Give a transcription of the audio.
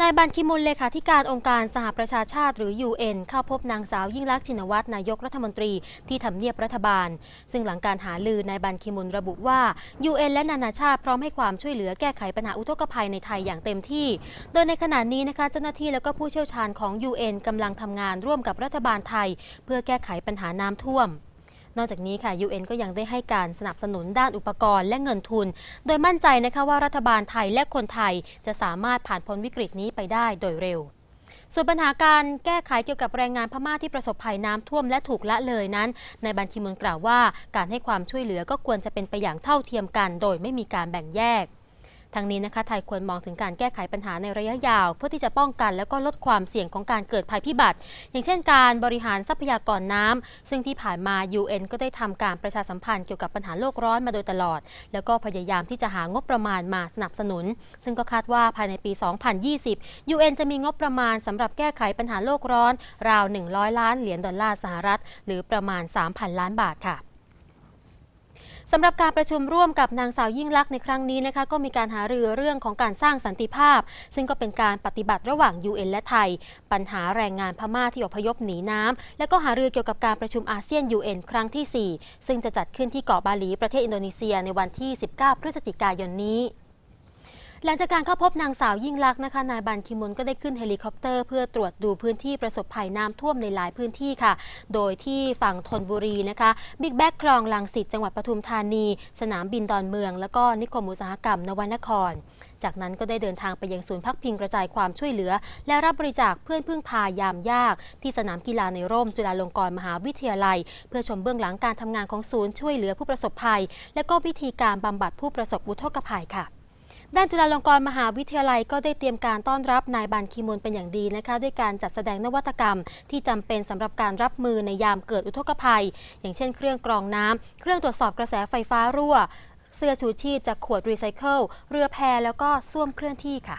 นายบันคิมุลเลขาธิการองค์การสหประชาชาติหรือ UN เข้าพบนางสาวยิ่งลักษณ์ชินวัตรนายกรัฐมนตรีที่ทำเนียบรัฐบาล ซึ่งหลังการหาลือนายบันคิมุลระบุว่า UN และนานาชาติพร้อมให้ความช่วยเหลือแก้ไขปัญหาอุทกภัยในไทยอย่างเต็มที่ โดยในขณะนี้นะคะเจ้าหน้าที่และก็ผู้เชี่ยวชาญของ UN กำลังทำงานร่วมกับรัฐบาลไทย เพื่อแก้ไขปัญหาน้ำท่วมนอกจากนี้ค่ะ UN ก็ยังได้ให้การสนับสนุนด้านอุปกรณ์และเงินทุน โดยมั่นใจนะคะว่ารัฐบาลไทยและคนไทยจะสามารถผ่านพ้นวิกฤตนี้ไปได้โดยเร็ว ส่วนปัญหาการแก้ไขเกี่ยวกับแรงงานพม่าที่ประสบภัยน้ำท่วมและถูกละเลยนั้นนายบันทีมุนกล่าวว่าการให้ความช่วยเหลือก็ควรจะเป็นไปอย่างเท่าเทียมกัน โดยไม่มีการแบ่งแยกทั้งนี้นะคะไทยควรมองถึงการแก้ไขปัญหาในระยะยาว เพื่อที่จะป้องกันและก็ลดความเสี่ยงของการเกิดภัยพิบัติ อย่างเช่นการบริหารทรัพยากรน้ำ ซึ่งที่ผ่านมา UN ก็ได้ทำการประชาสัมพันธ์เกี่ยวกับปัญหาโลกร้อนมาโดยตลอด แล้วก็พยายามที่จะหางบประมาณมาสนับสนุน ซึ่งก็คาดว่าภายในปี 2020 UN จะมีงบประมาณสำหรับแก้ไขปัญหาโลกร้อน ราว 100 ล้านเหรียญดอลลาร์สหรัฐ หรือประมาณ 3,000 ล้านบาทค่ะสำหรับการประชุมร่วมกับนางสาวยิ่งลักษณ์ในครั้งนี้นะคะก็มีการหารือเรื่องของการสร้างสันติภาพ ซึ่งก็เป็นการปฏิบัติระหว่าง UN และไทย ปัญหาแรงงานพม่าที่อพยพหนีน้ำและก็หารือเกี่ยวกับการประชุมอาเซียน UN ครั้งที่ 4 ซึ่งจะจัดขึ้นที่เกาะบาหลีประเทศอินโดนีเซียในวันที่ 19 พฤศจิกายนนี้หลังจากการเข้าพบนางสาวยิ่งลักษณ์นะคะ นายบันคิมุนก็ได้ขึ้นเฮลิคอปเตอร์ เพื่อตรวจดูพื้นที่ประสบภัยน้ำท่วมในหลายพื้นที่ค่ะ โดยที่ฝั่งธนบุรีนะคะ บิ๊กแบกคลองลังสิตจังหวัดปทุมธานี สนามบินดอนเมือง และก็นิคมอุตสาหกรรมนวนคร จากนั้นก็ได้เดินทางไปยังศูนย์พักพิงกระจายความช่วยเหลือ และรับบริจาคเพื่อนพึ่งพายามยาก ที่สนามกีฬาในร่ม จุฬาลงกรณ์มหาวิทยาลัย เพื่อชมเบื้องหลังการทำงานของศูนย์ช่วยเหลือผู้ประสบภัย และก็วิธีการบำบัดผู้ประสบอุทกภัยค่ะด้านจุฬาลงกรณ์มหาวิทยาลัยก็ได้เตรียมการต้อนรับนายบันคีมนเป็นอย่างดีนะคะ ด้วยการจัดแสดงนวัตกรรมที่จำเป็นสำหรับการรับมือในยามเกิดอุทกภัย อย่างเช่นเครื่องกรองน้ำ เครื่องตรวจสอบกระแสไฟฟ้ารั่ว เสื้อชูชีพจากขวดรีไซเคิลเรือแพแล้วก็ส้วมเคลื่อนที่ค่ะ